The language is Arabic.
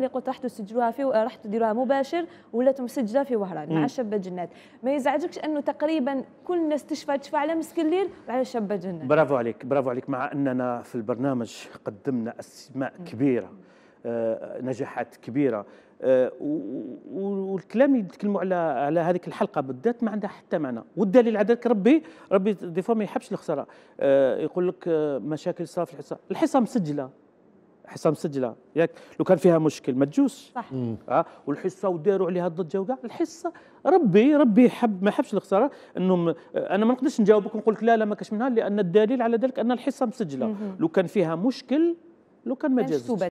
اللي قلت راح تسجلوها في راح تديروها مباشر ولات مسجله في وهران مع شابه جنات ما يزعجكش انه تقريبا كل الناس تشفى تشفى على مسك الليل وعلى شابه جنات برافو عليك برافو عليك مع اننا في البرنامج قدمنا اسماء كبيره آه نجاحات كبيره آه والكلام يتكلموا على على هذيك الحلقه بالذات ما عندها حتى معنى والدليل على ذلك ربي ربي دي ما يحبش الخساره آه يقول لك آه، مشاكل صار في الحصه الحصه مسجله حسام سجله ياك لو كان فيها مشكل ما تجوش صح اه والحصه وداروا عليها الضجه وكاع الحصه ربي ربي حب ما حبش الخساره انهم انا ما نقدرش نجاوبك ونقول لك لا لا ما كاش منها لان الدليل على ذلك ان الحصه مسجله لو كان فيها مشكل لو كان ما جازش